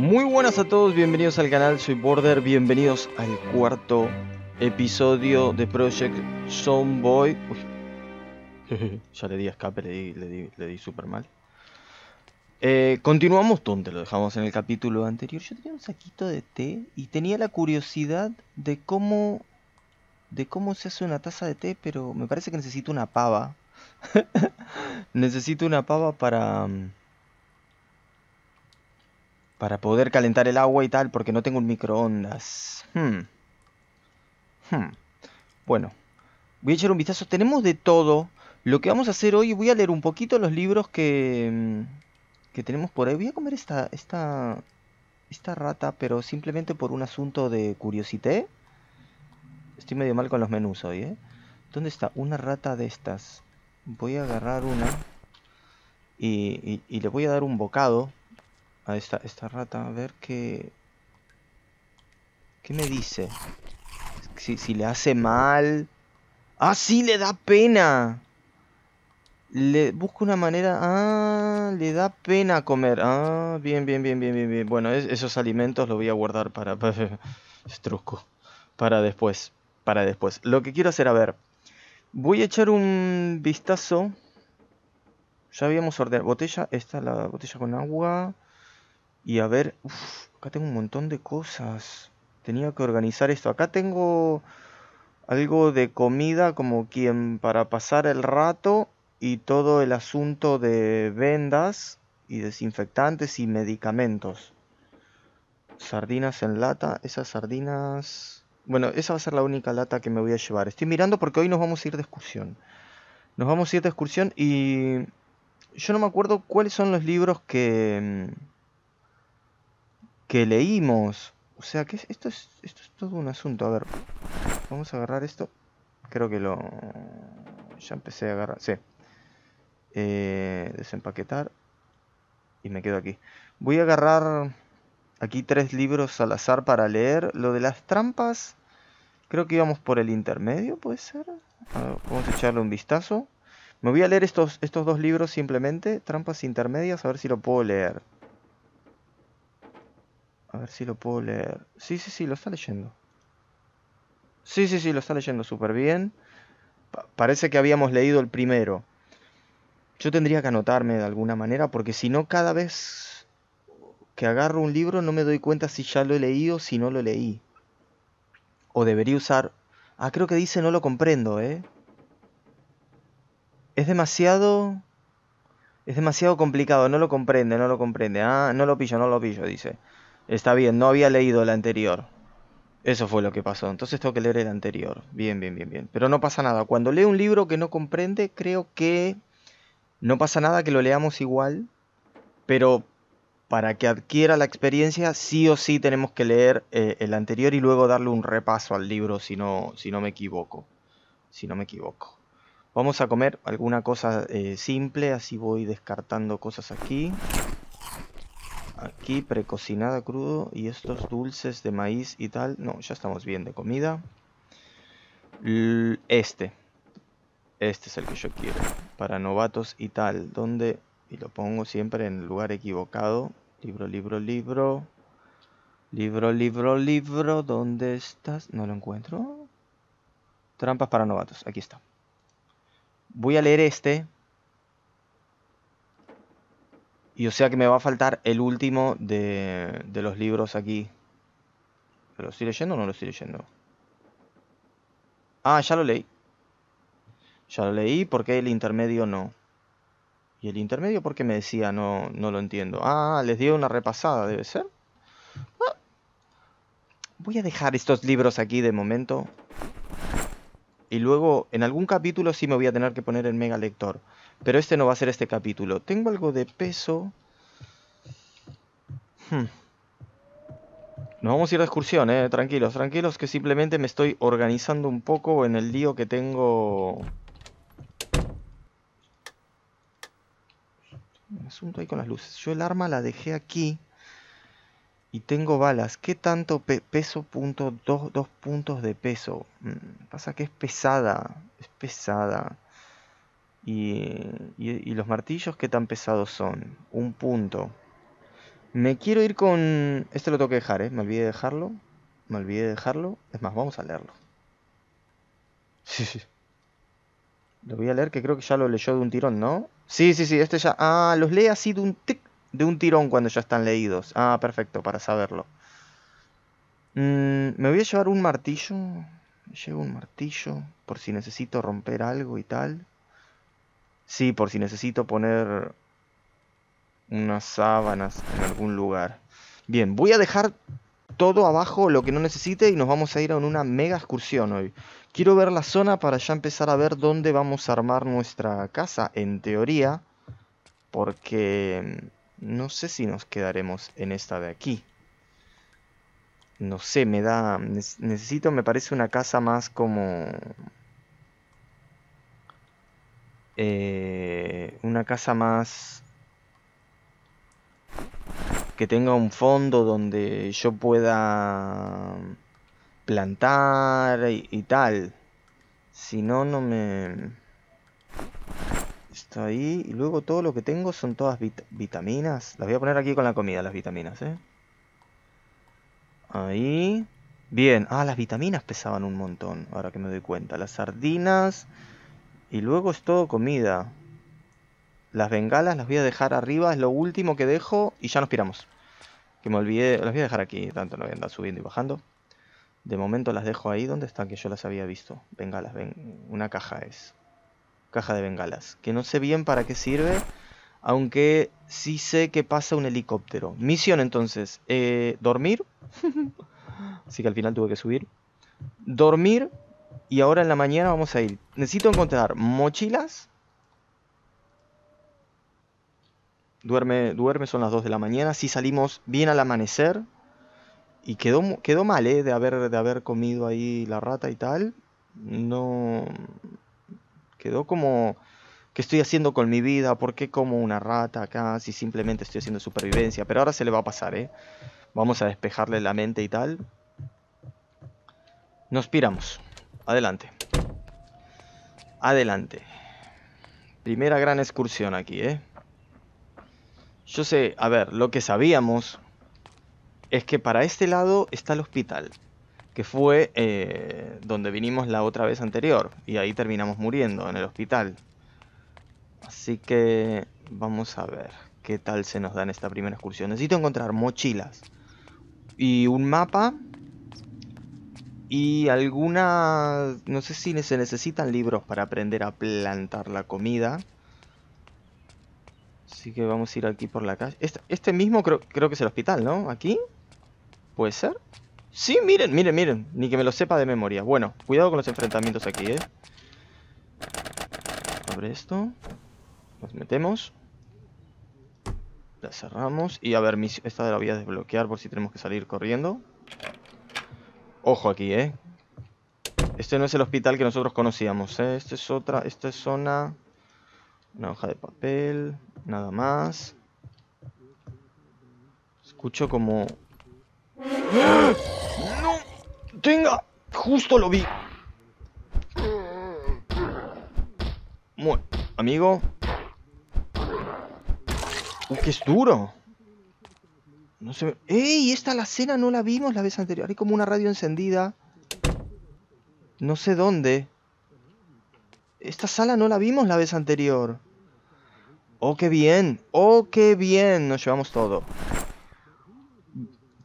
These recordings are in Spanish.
Muy buenas a todos, bienvenidos al canal, soy Border, bienvenidos al cuarto episodio de Project Uy, ya le di escape, le di, le di, le super mal. Eh, continuamos donde lo dejamos en el capítulo anterior. Yo tenía un saquito de té y tenía la curiosidad de cómo de cómo se hace una taza de té, pero me parece que necesito una pava. necesito una pava para mm, para poder calentar el agua y tal, porque no tengo un microondas. Hmm. Hmm. Bueno, voy a echar un vistazo. Tenemos de todo. Lo que vamos a hacer hoy, voy a leer un poquito los libros que, mm, que tenemos por ahí. Voy a comer esta, esta, esta rata, pero simplemente por un asunto de curiosidad. Estoy medio mal con los menús hoy, ¿eh? ¿Dónde está? Una rata de estas. Voy a agarrar una. y le voy a dar un bocado Ah, a esta, rata, a ver qué... ¿Qué me dice? Si, le hace mal... ¡Ah, sí, le da pena! Le busco una manera... Ah, le da pena comer. Ah, bien, bien, bien, bien, bien, Bueno, esos alimentos los voy a guardar para... Para después. Para después. Lo que quiero hacer, a ver. Voy a echar un vistazo. Ya habíamos ordenado... Botella, esta, la botella con agua. Y a ver, acá tengo un montón de cosas. Tenía que organizar esto. Acá tengo algo de comida como quien para pasar el rato y todo el asunto de vendas y desinfectantes y medicamentos. Sardinas en lata, esas sardinas... Bueno, esa va a ser la única lata que me voy a llevar. Estoy mirando porque hoy nos vamos a ir de excursión. Nos vamos a ir de excursión y... Yo no me acuerdo cuáles son los libros que... Mm, que leímos. O sea, que esto es, esto es todo un asunto. A ver, vamos a agarrar esto. Creo que lo... Ya empecé a agarrar. Sí. Eh, desempaquetar. Y me quedo aquí. Voy a agarrar aquí tres libros al azar para leer. Lo de las trampas... Creo que íbamos por el intermedio, ¿puede ser? vamos a echarle un vistazo. Me voy a leer estos, estos dos libros simplemente. Trampas intermedias, a ver si lo puedo leer. A ver si lo puedo leer. Sí, sí, sí, lo está leyendo. Sí, sí, sí, lo está leyendo súper bien. parece que habíamos leído el primero. Yo tendría que anotarme de alguna manera porque si no cada vez que agarro un libro no me doy cuenta si ya lo he leído o si no lo leí. O debería usar... Ah, creo que dice no lo comprendo, ¿eh? Es demasiado... Es demasiado complicado, no lo comprende, no lo comprende. Ah, no lo pillo, no lo pillo, dice. Está bien, no había leído el anterior. Eso fue lo que pasó. Entonces tengo que leer el anterior. Bien, bien, bien, bien. Pero no pasa nada. Cuando leo un libro que no comprende, creo que no pasa nada que lo leamos igual. Pero para que adquiera la experiencia, sí o sí tenemos que leer eh, el anterior y luego darle un repaso al libro si no, si no me equivoco. Si no me equivoco. Vamos a comer alguna cosa eh, simple, así voy descartando cosas aquí. Aquí precocinada crudo y estos dulces de maíz y tal. No, ya estamos bien de comida. Este. Este es el que yo quiero. Para novatos y tal. Donde... Y lo pongo siempre en el lugar equivocado. Libro, libro, libro. Libro, libro, libro. ¿Dónde estás? No lo encuentro. Trampas para novatos. Aquí está. Voy a leer este y o sea que me va a faltar el último de, los libros aquí. ¿Lo estoy leyendo o no lo estoy leyendo? Ah, ya lo leí. Ya lo leí, porque el intermedio no? ¿Y el intermedio por qué me decía no, no lo entiendo? Ah, les dio una repasada, debe ser. Ah. Voy a dejar estos libros aquí de momento. Y luego, en algún capítulo sí me voy a tener que poner el mega lector. Pero este no va a ser este capítulo. Tengo algo de peso. Hmm. Nos vamos a ir de excursión, eh. Tranquilos, tranquilos, que simplemente me estoy organizando un poco en el lío que tengo... Asunto ahí con las luces. Yo el arma la dejé aquí. Y tengo balas. ¿Qué tanto peso? Punto, dos, puntos de peso. Hmm, pasa que es pesada. Es pesada. Y, los martillos, que tan pesados son? Un punto. Me quiero ir con... Este lo tengo que dejar, ¿eh? Me olvidé de dejarlo. Me olvidé de dejarlo. Es más, vamos a leerlo. Sí, sí. Lo voy a leer que creo que ya lo leyó de un tirón, ¿no? Sí, sí, sí, este ya... Ah, los lee así de un de un tirón cuando ya están leídos. Ah, perfecto, para saberlo. Mm, me voy a llevar un martillo. llevo un martillo por si necesito romper algo y tal. Sí, por si necesito poner unas sábanas en algún lugar. Bien, voy a dejar todo abajo lo que no necesite y nos vamos a ir a una mega excursión hoy. Quiero ver la zona para ya empezar a ver dónde vamos a armar nuestra casa, en teoría. Porque no sé si nos quedaremos en esta de aquí. No sé, me da... Necesito, me parece, una casa más como... Eh, una casa más que tenga un fondo donde yo pueda plantar y, tal. Si no, no me... Está ahí. Y luego todo lo que tengo son todas vitaminas. Las voy a poner aquí con la comida, las vitaminas, ¿eh? Ahí. Bien. Ah, las vitaminas pesaban un montón, ahora que me doy cuenta. Las sardinas... Y luego es todo comida. Las bengalas las voy a dejar arriba, es lo último que dejo y ya nos piramos. Que me olvidé, las voy a dejar aquí, tanto no voy a andar subiendo y bajando. De momento las dejo ahí donde están, que yo las había visto. Bengalas, ven, una caja es. Caja de bengalas. Que no sé bien para qué sirve, aunque sí sé que pasa un helicóptero. Misión entonces, eh, dormir. Así que al final tuve que subir. Dormir y ahora en la mañana vamos a ir. Necesito encontrar mochilas. Duerme, duerme, son las 2 de la mañana. Si salimos bien al amanecer. Y quedó, quedó mal, ¿eh? De haber, de haber comido ahí la rata y tal. No... Quedó como... ¿Qué estoy haciendo con mi vida? ¿Por qué como una rata acá? Si simplemente estoy haciendo supervivencia. Pero ahora se le va a pasar, ¿eh? Vamos a despejarle la mente y tal. Nos piramos adelante. Adelante. Primera gran excursión aquí, ¿eh? Yo sé, a ver, lo que sabíamos es que para este lado está el hospital, que fue eh, donde vinimos la otra vez anterior, y ahí terminamos muriendo, en el hospital. Así que vamos a ver qué tal se nos da en esta primera excursión. Necesito encontrar mochilas y un mapa y alguna... No sé si se necesitan libros para aprender a plantar la comida. Así que vamos a ir aquí por la calle. Este, este, mismo creo, creo que es el hospital, ¿no? ¿Aquí? ¿Puede ser? Sí, miren, miren, miren. Ni que me lo sepa de memoria. Bueno, cuidado con los enfrentamientos aquí, ¿eh? Abre esto. Nos metemos. La cerramos. Y a ver, esta la voy a desbloquear por si tenemos que salir corriendo. Ojo aquí, ¿eh? Este no es el hospital que nosotros conocíamos, ¿eh? Esta es otra, esta es zona... Una hoja de papel, nada más. Escucho como... ¡Ah! ¡No! ¡Tenga! Justo lo vi. Bueno, amigo. ¡Uy, que es duro. No sé. ¡Ey! Esta la cena no la vimos la vez anterior. Hay como una radio encendida. No sé dónde. Esta sala no la vimos la vez anterior. ¡Oh, qué bien! ¡Oh, qué bien! Nos llevamos todo.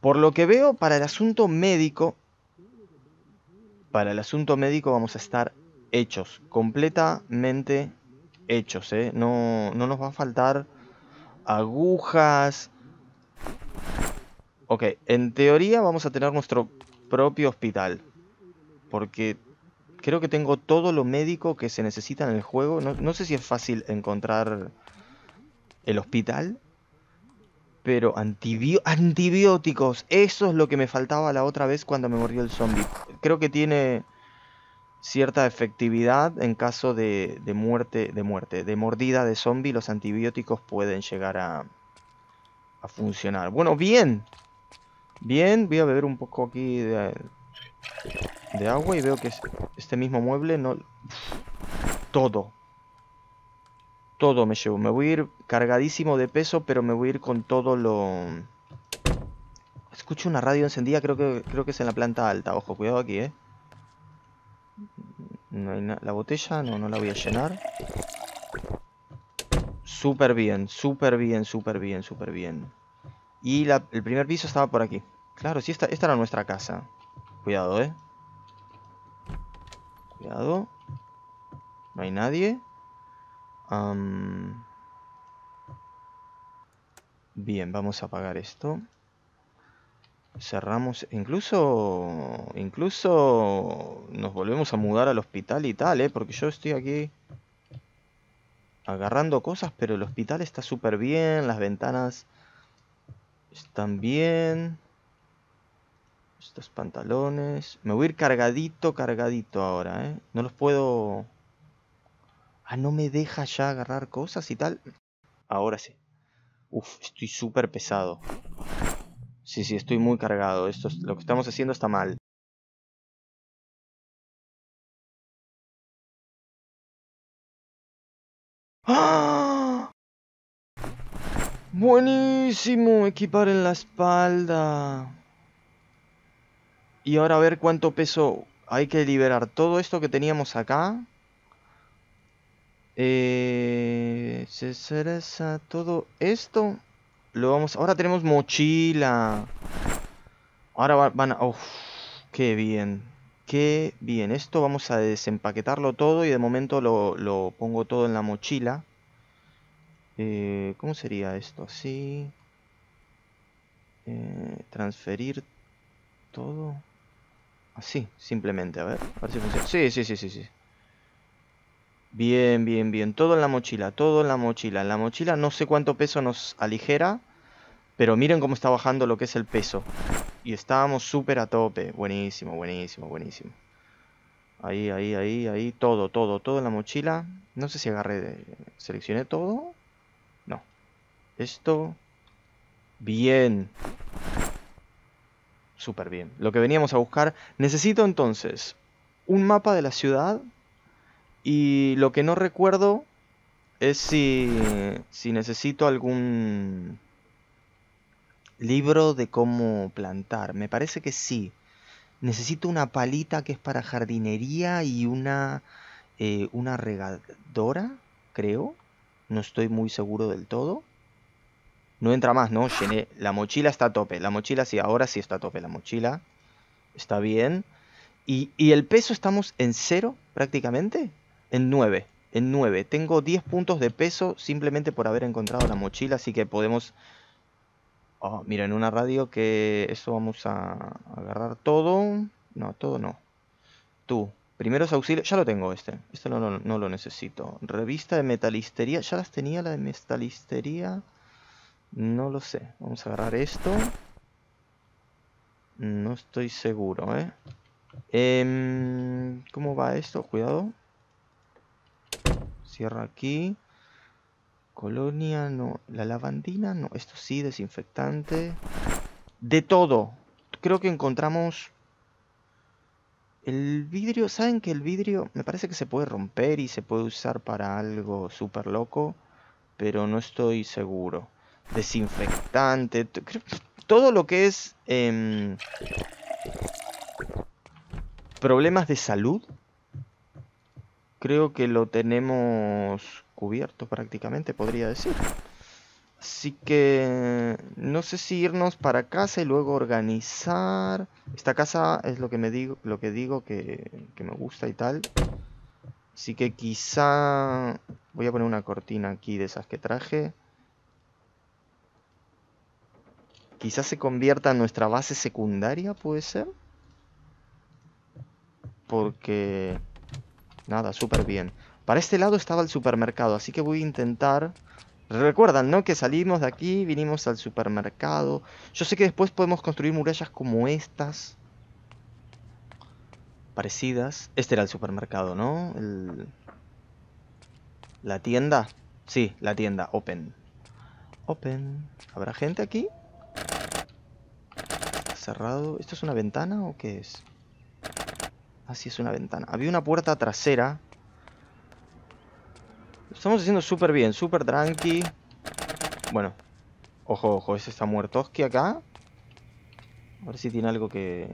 Por lo que veo, para el asunto médico... Para el asunto médico vamos a estar hechos. Completamente hechos, ¿eh? No, no nos va a faltar agujas, Ok, en teoría vamos a tener nuestro propio hospital. Porque creo que tengo todo lo médico que se necesita en el juego. No, sé si es fácil encontrar el hospital. Pero antibióticos. Eso es lo que me faltaba la otra vez cuando me mordió el zombie. Creo que tiene cierta efectividad en caso de, de muerte, de muerte, de mordida de zombie. Los antibióticos pueden llegar a, a funcionar. Bueno, bien. Bien, voy a beber un poco aquí de, agua y veo que este mismo mueble no... Todo. Todo me llevo. Me voy a ir cargadísimo de peso, pero me voy a ir con todo lo... Escucho una radio encendida, creo que, creo que es en la planta alta. Ojo, cuidado aquí, ¿eh? No la botella, no, no la voy a llenar. Súper bien, súper bien, súper bien, súper bien. Y el primer piso estaba por aquí. Claro, sí, esta, esta era nuestra casa. Cuidado, eh. Cuidado. No hay nadie. Bien, vamos a apagar esto. Cerramos. Incluso. Incluso. Nos volvemos a mudar al hospital y tal, ¿eh? Porque yo estoy aquí agarrando cosas, pero el hospital está súper bien, las ventanas están bien. Estos pantalones. Me voy a ir cargadito, cargadito ahora, ¿eh? No los puedo... Ah, no me deja ya agarrar cosas y tal. Ahora sí. Uf, estoy súper pesado. Sí, sí, estoy muy cargado. Esto lo que estamos haciendo está mal. ¡Ah! Buenísimo, equipar en la espalda. Y ahora a ver cuánto peso hay que liberar. Todo esto que teníamos acá. Eh, todo esto. Lo vamos... Ahora tenemos mochila. Ahora van a... qué bien que bien, esto vamos a desempaquetarlo todo y de momento lo, pongo todo en la mochila. Eh, ¿Cómo sería esto? Así. Eh, transferir todo. Así, simplemente. A ver, a ver si funciona. sí, sí, sí, sí. Bien, bien, bien. Todo en la mochila, todo en la mochila. En la mochila no sé cuánto peso nos aligera. Pero miren cómo está bajando lo que es el peso. Y estábamos súper a tope. Buenísimo, buenísimo, buenísimo. Ahí, ahí, ahí, ahí. Todo, todo, todo en la mochila. No sé si agarré... De... ¿Seleccioné todo? No. Esto... Bien. Súper bien. Lo que veníamos a buscar. Necesito entonces un mapa de la ciudad. Y lo que no recuerdo es si, si necesito algún Libro de cómo plantar. Me parece que sí. Necesito una palita que es para jardinería y una, eh, una regadora, creo. No estoy muy seguro del todo. No entra más, ¿no? Llené. La mochila está a tope. La mochila sí, ahora sí está a tope. La mochila está bien. Y, y el peso estamos en cero prácticamente. En 9. En 9. Tengo 10 puntos de peso simplemente por haber encontrado la mochila. Así que podemos Oh, mira, en una radio que eso vamos a agarrar todo. No, todo no. Tú, primeros auxilios. Ya lo tengo este. Este no, no, no lo necesito. Revista de metalistería. ¿Ya las tenía la de metalistería? No lo sé. Vamos a agarrar esto. No estoy seguro, eh em, cómo va esto? Cuidado. Cierra aquí. Colonia no, la lavandina no, esto sí, desinfectante. De todo. Creo que encontramos... El vidrio, ¿saben que el vidrio me parece que se puede romper y se puede usar para algo súper loco? Pero no estoy seguro. Desinfectante, todo lo que es em, problemas de salud, creo que lo tenemos cubierto prácticamente, podría decir. Así que no sé si irnos para casa y luego organizar. Esta casa es lo que me digo, lo que digo que, que me gusta y tal. Así que quizá voy a poner una cortina aquí de esas que traje. Quizás se convierta en nuestra base secundaria, puede ser. Porque... Nada, súper bien. Para este lado estaba el supermercado, así que voy a intentar... Recuerdan, ¿no? Que salimos de aquí, vinimos al supermercado. Yo sé que después podemos construir murallas como estas. Parecidas. Este era el supermercado, ¿no? La tienda. Sí, la tienda. Open. Open. ¿Habrá gente aquí? Cerrado. ¿Esto es una ventana o qué es? Así ah, es una ventana. Había una puerta trasera estamos haciendo súper bien, súper tranqui. Bueno. Ojo, ojo, ese está muerto que acá. A ver si tiene algo que...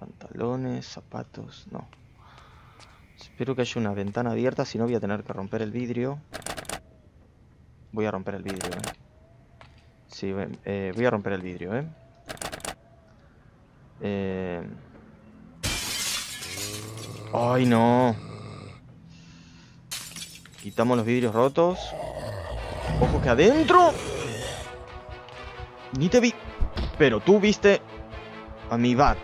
Pantalones, zapatos... No. Espero que haya una ventana abierta, si no voy a tener que romper el vidrio. Voy a romper el vidrio, ¿eh? Sí, eh, voy a romper el vidrio, ¿eh? eh... ay no! Quitamos los vidrios rotos. Ojo que adentro. Ni te vi. Pero tú viste a mi bat.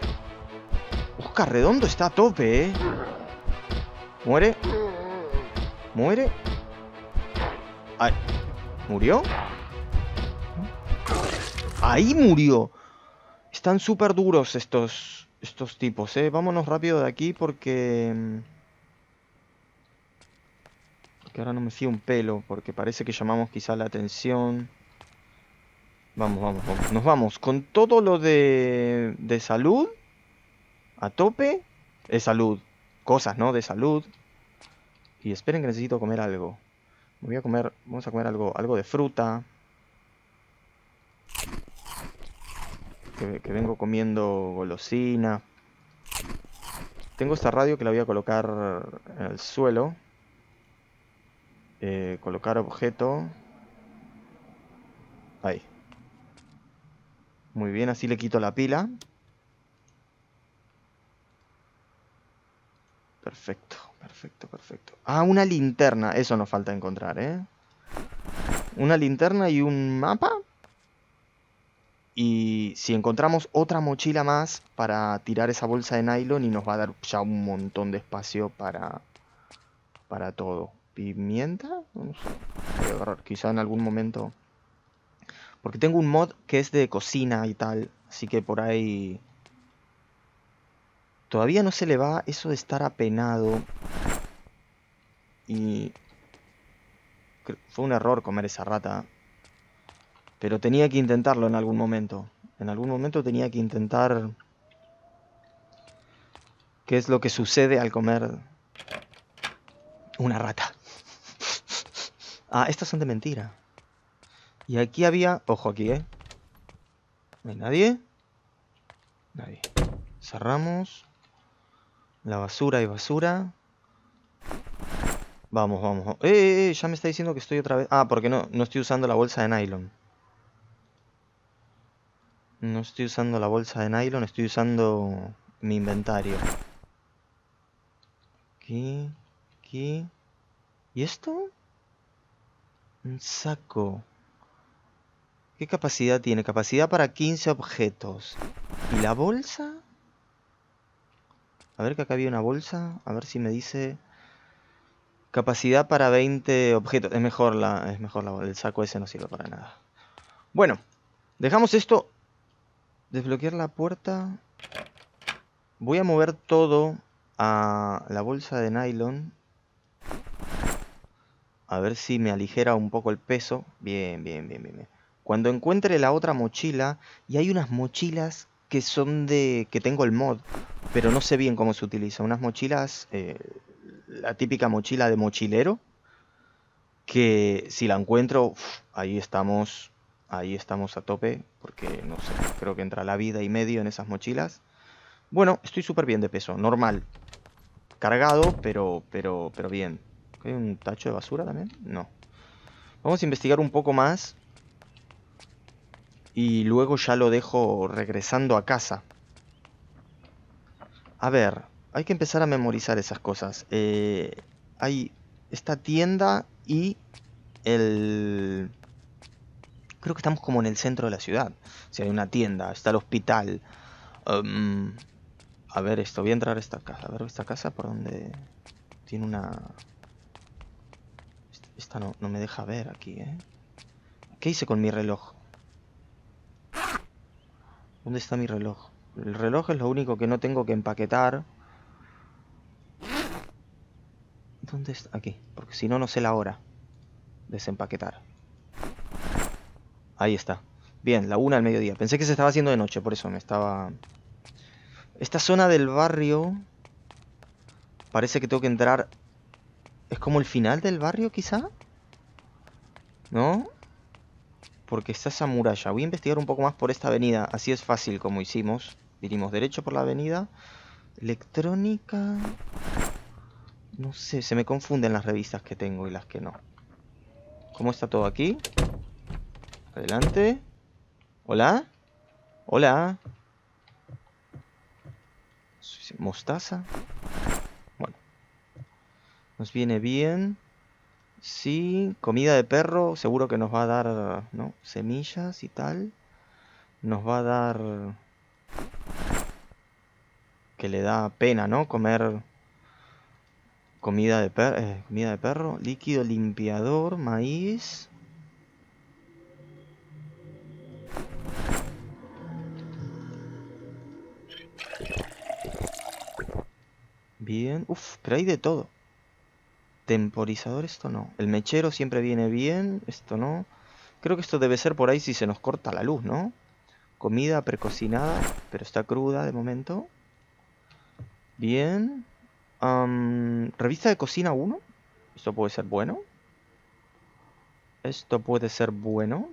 Oscar Redondo está a tope, ¿eh? Muere. Muere. ¿Murió? Ahí murió. Están súper duros estos, estos tipos, ¿eh? Vámonos rápido de aquí porque... Mm, que ahora no me fío un pelo, porque parece que llamamos quizá la atención. Vamos, vamos, vamos. Nos vamos con todo lo de, de salud. A tope. Es salud. Cosas, ¿no? De salud. Y esperen que necesito comer algo. voy a comer... Vamos a comer algo, algo de fruta. Que, que vengo comiendo golosina. Tengo esta radio que la voy a colocar en el suelo. Eh, colocar objeto. Ahí. Muy bien, así le quito la pila. Perfecto, perfecto, perfecto. Ah, una linterna. Eso nos falta encontrar, ¿eh? Una linterna y un mapa. Y si encontramos otra mochila más para tirar esa bolsa de nylon y nos va a dar ya un montón de espacio para, para todo pimienta. No sé, quizá en algún momento. Porque tengo un mod que es de cocina y tal. Así que por ahí... Todavía no se le va eso de estar apenado. Y... Fue un error comer esa rata. Pero tenía que intentarlo en algún momento. En algún momento tenía que intentar... ¿Qué es lo que sucede al comer una rata? Ah, estas son de mentira. Y aquí había... Ojo aquí, ¿eh? ¿No hay nadie? Nadie. Cerramos. La basura y basura. Vamos, vamos. ¡Eh, eh, eh! Ya me está diciendo que estoy otra vez... Ah, porque no, no estoy usando la bolsa de nylon. No estoy usando la bolsa de nylon, estoy usando mi inventario. Aquí, aquí... ¿Y esto? Un saco. ¿Qué capacidad tiene? Capacidad para 15 objetos. ¿Y la bolsa? A ver que acá había una bolsa. A ver si me dice... Capacidad para 20 objetos. Es mejor la... Es mejor la El saco ese no sirve para nada. Bueno. Dejamos esto. Desbloquear la puerta. Voy a mover todo a la bolsa de nylon. A ver si me aligera un poco el peso. Bien, bien, bien, bien. Cuando encuentre la otra mochila, y hay unas mochilas que son de... que tengo el mod, pero no sé bien cómo se utiliza. Unas mochilas, eh, la típica mochila de mochilero, que si la encuentro, ahí estamos, ahí estamos a tope, porque no sé, creo que entra la vida y medio en esas mochilas. Bueno, estoy súper bien de peso, normal. Cargado, pero, pero, pero bien. ¿Hay un tacho de basura también? No. Vamos a investigar un poco más. Y luego ya lo dejo regresando a casa. A ver, hay que empezar a memorizar esas cosas. Eh, hay esta tienda y el... Creo que estamos como en el centro de la ciudad. Si hay una tienda, está el hospital. Um, a ver esto, voy a entrar a esta casa. A ver esta casa por donde tiene una esta no, me deja ver aquí, ¿eh? ¿Qué hice con mi reloj? ¿Dónde está mi reloj? El reloj es lo único que no tengo que empaquetar. ¿Dónde está? Aquí. Porque si no, no sé la hora. Desempaquetar. Ahí está. Bien, la una al mediodía. Pensé que se estaba haciendo de noche, por eso me estaba... Esta zona del barrio... Parece que tengo que entrar ¿Es como el final del barrio, quizá? ¿No? Porque está esa muralla. Voy a investigar un poco más por esta avenida. Así es fácil como hicimos. Vinimos derecho por la avenida. Electrónica... No sé, se me confunden las revistas que tengo y las que no. ¿Cómo está todo aquí? Adelante. ¿Hola? ¿Hola? Mostaza. Nos viene bien. Sí, comida de perro, seguro que nos va a dar, ¿no? Semillas y tal. Nos va a dar... Que le da pena, ¿no? Comer comida de, eh, comida de perro. Líquido limpiador, maíz. Bien. uff, pero hay de todo. Temporizador esto no. El mechero siempre viene bien. Esto no. Creo que esto debe ser por ahí si se nos corta la luz, ¿no? Comida precocinada, pero está cruda de momento. Bien. Revista de cocina 1. Esto puede ser bueno. Esto puede ser bueno.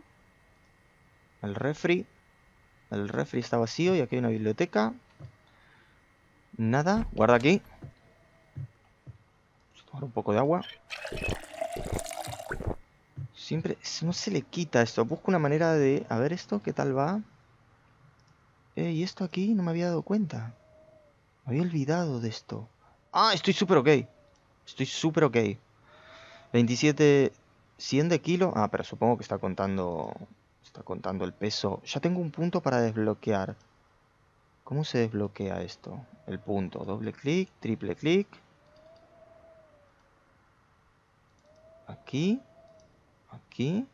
El refri. El refri está vacío y aquí hay una biblioteca. Nada. Guarda aquí un poco de agua. Siempre... No se le quita esto. Busco una manera de... A ver esto, ¿qué tal va? Eh, ¿y esto aquí? No me había dado cuenta. Me había olvidado de esto. ¡Ah! Estoy súper ok. Estoy súper ok. 27... 100 de kilo. Ah, pero supongo que está contando... Está contando el peso. Ya tengo un punto para desbloquear. ¿Cómo se desbloquea esto? El punto. Doble clic, triple clic. aquí, aquí.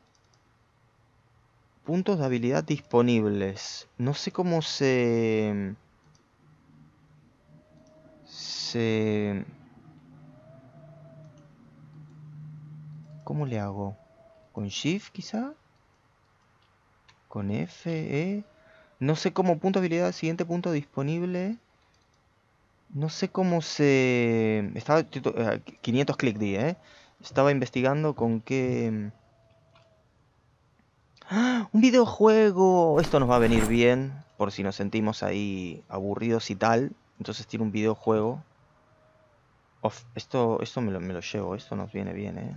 Puntos de habilidad disponibles. No sé cómo se... Se... ¿Cómo le hago? ¿Con Shift quizá? ¿Con F? E? No sé cómo punto de habilidad, siguiente punto disponible. No sé cómo se... Estaba 500 eh, clic, di, ¿eh? Estaba investigando con qué... ¡Ah! ¡Un videojuego! Esto nos va a venir bien, por si nos sentimos ahí aburridos y tal. Entonces tiene un videojuego. esto esto me lo, me, lo, llevo, esto nos viene bien, ¿eh?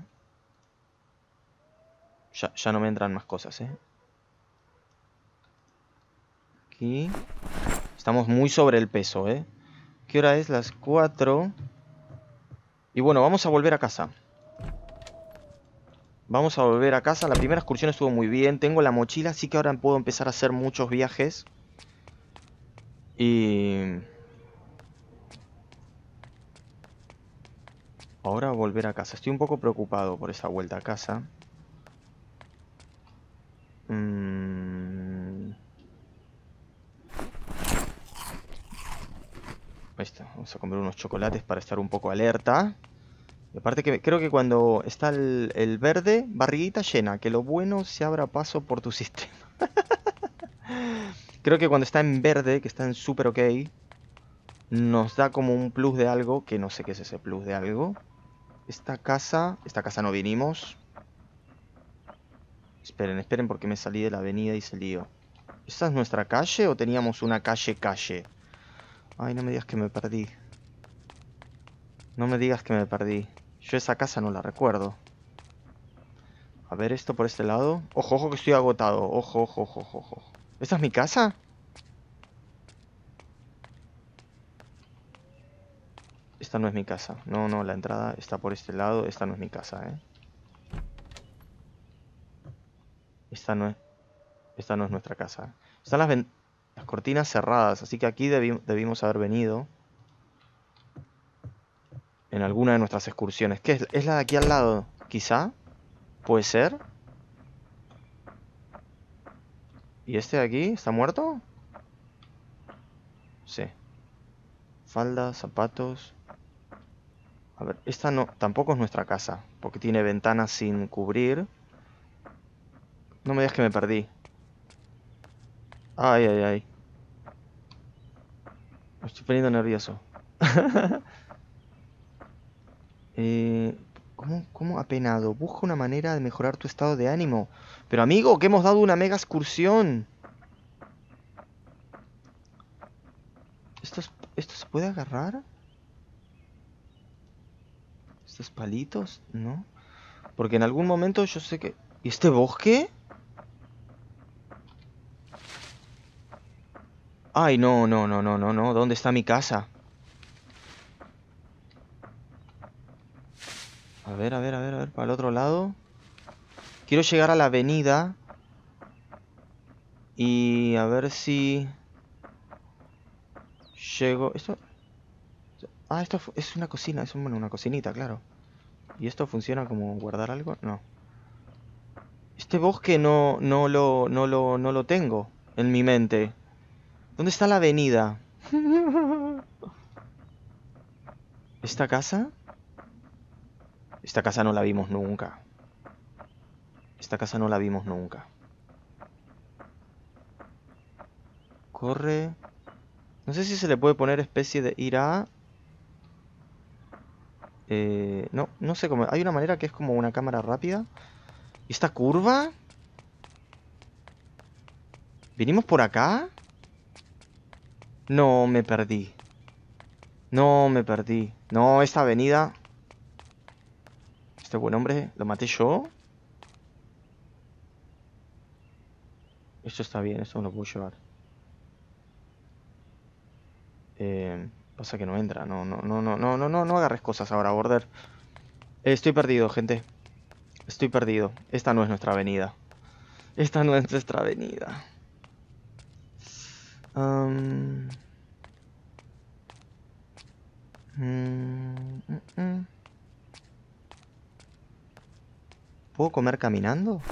Ya, ya no me entran más cosas, ¿eh? Aquí. Estamos muy sobre el peso, ¿eh? ¿Qué hora es? Las 4. Y bueno, vamos a volver a casa. Vamos a volver a casa. La primera excursión estuvo muy bien. Tengo la mochila, así que ahora puedo empezar a hacer muchos viajes. Y... Ahora volver a casa. Estoy un poco preocupado por esa vuelta a casa. Mmm... Ahí está. Vamos a comer unos chocolates para estar un poco alerta. Y aparte que creo que cuando está el, verde, barriguita llena, que lo bueno se abra paso por tu sistema. creo que cuando está en verde, que está en super ok, nos da como un plus de algo, que no sé qué es ese plus de algo. Esta casa, esta casa no vinimos. Esperen, esperen porque me salí de la avenida y se lío. ¿Esta es nuestra calle o teníamos una calle-calle? Ay, no me digas que me perdí. No me digas que me perdí. Yo esa casa no la recuerdo. A ver esto por este lado. Ojo, ojo que estoy agotado. Ojo, ojo, ojo, ojo, ¿Esta es mi casa? Esta no es mi casa. No, no, la entrada está por este lado. Esta no es mi casa, ¿eh? Esta no es... Esta no es nuestra casa. Están las, las cortinas cerradas, así que aquí debimos haber venido en alguna de nuestras excursiones. ¿Qué es? ¿Es la de aquí al lado? ¿Quizá? ¿Puede ser? ¿Y este de aquí? ¿Está muerto? Sí. Falda, zapatos... A ver, esta no, tampoco es nuestra casa, porque tiene ventanas sin cubrir. No me digas que me perdí. Ay, ay, ay. Me estoy poniendo nervioso. Eh, ¿cómo, ¿Cómo apenado? Busca una manera de mejorar tu estado de ánimo. Pero amigo, que hemos dado una mega excursión. ¿Esto, ¿Esto se puede agarrar? ¿Estos palitos? ¿No? Porque en algún momento yo sé que... ¿Y este bosque? Ay, no, no, no, no, no, no. ¿Dónde está mi casa? A ver, a ver, a ver, a ver, para el otro lado. Quiero llegar a la avenida. Y a ver si... Llego... Esto... Ah, esto es una cocina, es bueno, una cocinita, claro. ¿Y esto funciona como guardar algo? No. Este bosque no, no, lo, no, lo, no lo tengo en mi mente. ¿Dónde está la avenida? ¿Esta casa? Esta casa no la vimos nunca. Esta casa no la vimos nunca. Corre. No sé si se le puede poner especie de ira. Eh, no, no sé cómo. Hay una manera que es como una cámara rápida. ¿Y esta curva? ¿Vinimos por acá? No, me perdí. No, me perdí. No, esta avenida... Este buen hombre lo maté yo. Esto está bien, esto no lo puedo llevar. Eh, pasa que no entra, no, no, no, no, no, no, no, agarres cosas ahora, border. Eh, estoy perdido, gente. Estoy perdido. Esta no es nuestra avenida. Esta no es nuestra avenida. ¿Puedo comer caminando?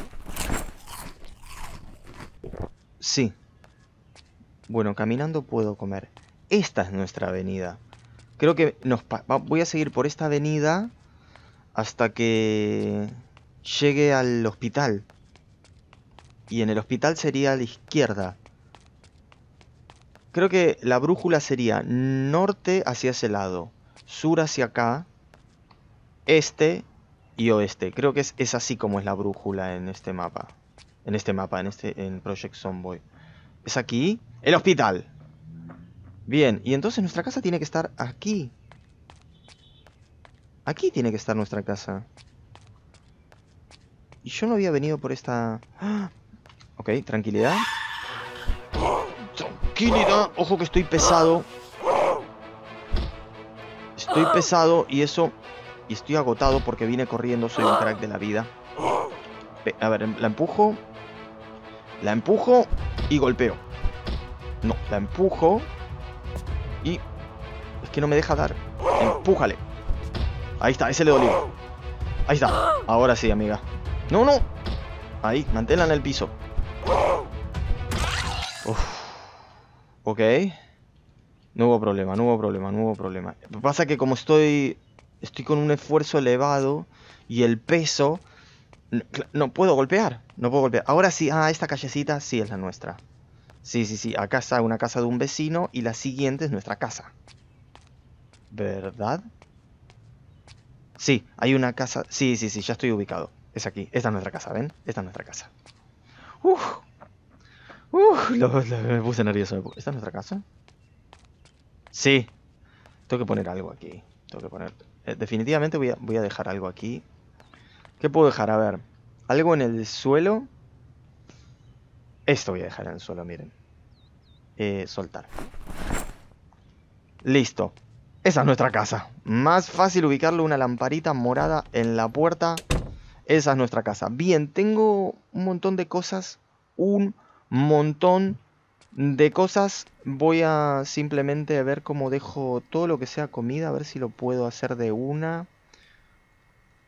Sí. Bueno, caminando puedo comer. Esta es nuestra avenida. Creo que nos voy a seguir por esta avenida hasta que llegue al hospital. Y en el hospital sería a la izquierda. Creo que la brújula sería norte hacia ese lado, sur hacia acá, este y oeste. Creo que es, así como es la brújula en este mapa. En este mapa, en este en Project Zomboy. ¿Es aquí? ¡El hospital! Bien, y entonces nuestra casa tiene que estar aquí. Aquí tiene que estar nuestra casa. Y yo no había venido por esta... Ok, tranquilidad. Tranquilidad. Ojo que estoy pesado. Estoy pesado y eso y estoy agotado porque vine corriendo, soy un crack de la vida. A ver, em, la empujo. La empujo y golpeo. No, la empujo. Y... Es que no me deja dar. Empújale. Ahí está, ese le dolió. Ahí está. Ahora sí, amiga. No, no. Ahí, manténla en el piso. Ok. No hubo problema, no hubo problema, no hubo problema. Lo que Pasa es que como estoy estoy con un esfuerzo elevado y el peso... No, puedo golpear, no puedo golpear. Ahora sí, ah, esta callecita sí es la nuestra. Sí, sí, sí, acá está una casa de un vecino y la siguiente es nuestra casa. ¿Verdad? Sí, hay una casa... Sí, sí, sí, ya estoy ubicado. Es aquí, esta es nuestra casa, ¿ven? Esta es nuestra casa. Uf, uf, me puse nervioso. ¿Esta es nuestra casa? Sí. Tengo que poner algo aquí. Tengo que poner eh, definitivamente voy a, dejar algo aquí. ¿Qué puedo dejar? A ver. Algo en el suelo. Esto voy a dejar en el suelo, miren. Eh, soltar. Listo. Esa es nuestra casa. Más fácil ubicarle una lamparita morada en la puerta. Esa es nuestra casa. Bien, tengo un montón de cosas. Un montón de cosas voy a simplemente ver cómo dejo todo lo que sea comida, a ver si lo puedo hacer de una.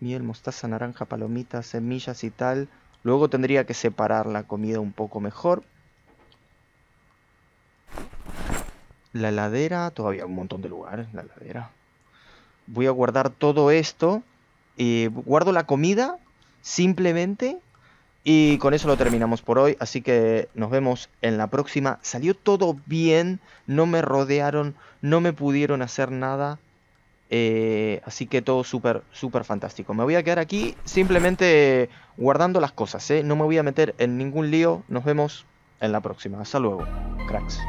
Miel, mostaza, naranja, palomitas, semillas y tal. Luego tendría que separar la comida un poco mejor. La heladera, todavía un montón de lugares, la heladera. Voy a guardar todo esto. y eh, guardo la comida simplemente y con eso lo terminamos por hoy, así que nos vemos en la próxima. Salió todo bien, no me rodearon, no me pudieron hacer nada. Eh, así que todo súper, súper fantástico. Me voy a quedar aquí simplemente guardando las cosas, ¿eh? No me voy a meter en ningún lío. Nos vemos en la próxima. Hasta luego, cracks.